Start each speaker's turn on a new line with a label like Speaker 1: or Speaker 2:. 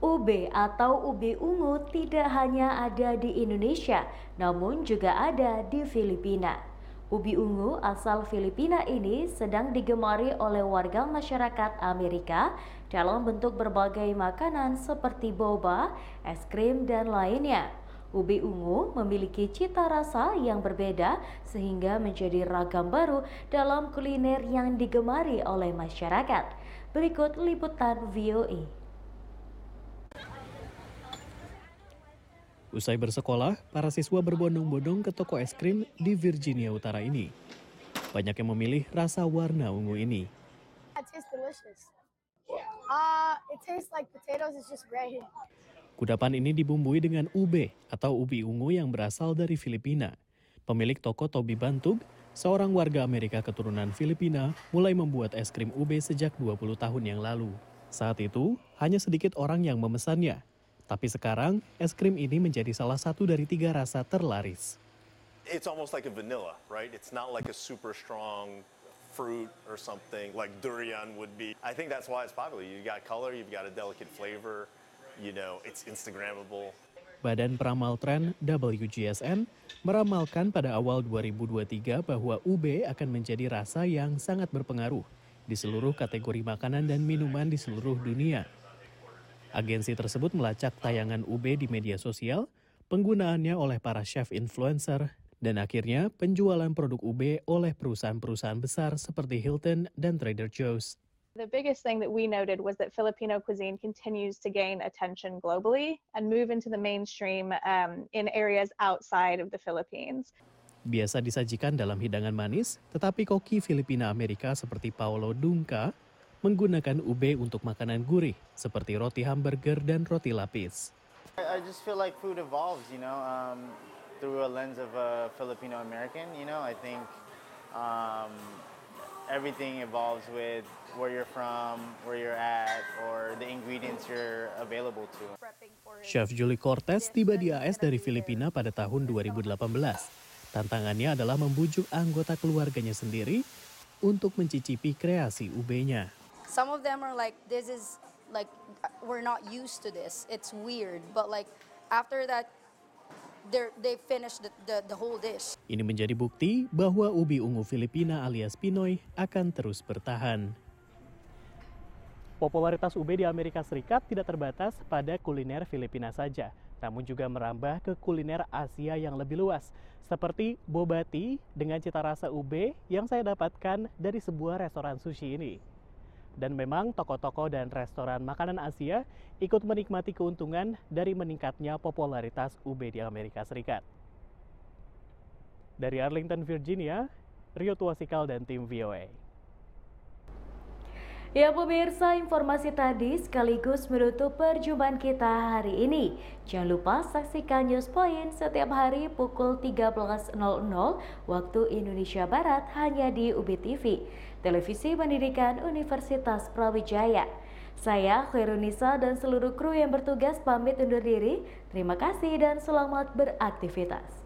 Speaker 1: UB atau ubi ungu tidak hanya ada di Indonesia, namun juga ada di Filipina. Ubi ungu asal Filipina ini sedang digemari oleh warga masyarakat Amerika dalam bentuk berbagai makanan seperti boba, es krim, dan lainnya. Ubi ungu memiliki cita rasa yang berbeda sehingga menjadi ragam baru dalam kuliner yang digemari oleh masyarakat. Berikut liputan VOE.
Speaker 2: Usai bersekolah, para siswa berbondong-bondong ke toko es krim di Virginia Utara ini. Banyak yang memilih rasa warna ungu ini. Uh, Kudapan ini dibumbui dengan ube atau ubi ungu yang berasal dari Filipina. Pemilik toko Toby Bantug, seorang warga Amerika keturunan Filipina, mulai membuat es krim ube sejak 20 tahun yang lalu. Saat itu, hanya sedikit orang yang memesannya, tapi sekarang, es krim ini menjadi salah satu dari tiga rasa terlaris. It's almost like a vanilla, right? It's not like a super strong fruit or something like durian would be. I think that's why it's popular. You've got color, you've got a delicate flavor, you know, it's Instagrammable. Badan Peramal Tren WGSN meramalkan pada awal 2023 bahwa UB akan menjadi rasa yang sangat berpengaruh di seluruh kategori makanan dan minuman di seluruh dunia Agensi tersebut melacak tayangan UB di media sosial, penggunaannya oleh para chef influencer, dan akhirnya penjualan produk UB oleh perusahaan-perusahaan besar seperti Hilton dan Trader Joe's. The biggest thing that we noted was that Filipino cuisine continues to gain attention globally and move into the mainstream um, in areas outside
Speaker 1: of the Philippines.
Speaker 2: Biasa disajikan dalam hidangan manis, tetapi koki Filipina Amerika seperti Paolo Dungca menggunakan ube untuk makanan gurih seperti roti hamburger dan roti lapis. I just feel like food evolves, you know, um, through a lens of a Filipino American. You know, I think um, everything evolves with where you're from, where you're at, or the ingredients you're available to. Chef Julie Cortez tiba di AS dari Filipina pada tahun 2018. Tantangannya adalah membujuk anggota keluarganya sendiri untuk mencicipi kreasi ubenya. nya
Speaker 1: some of them are like this is like we're not used to this it's weird but like after that they the, the, the whole dish.
Speaker 2: Ini menjadi bukti bahwa ubi ungu Filipina alias Pinoy akan terus bertahan. Popularitas ubi di Amerika Serikat tidak terbatas pada kuliner Filipina saja, namun juga merambah ke kuliner Asia yang lebih luas, seperti bobati dengan cita rasa ube yang saya dapatkan dari sebuah restoran sushi ini. Dan memang toko-toko dan restoran makanan Asia ikut menikmati keuntungan dari meningkatnya popularitas UB di Amerika Serikat. Dari Arlington, Virginia, Rio Tuasikal dan tim VOA.
Speaker 1: Ya pemirsa, informasi tadi sekaligus menutup perjumpaan kita hari ini. Jangan lupa saksikan News Point setiap hari pukul 13.00 waktu Indonesia Barat hanya di UBI TV, Televisi Pendidikan Universitas Prawijaya. Saya Khairunisa dan seluruh kru yang bertugas pamit undur diri. Terima kasih dan selamat beraktivitas.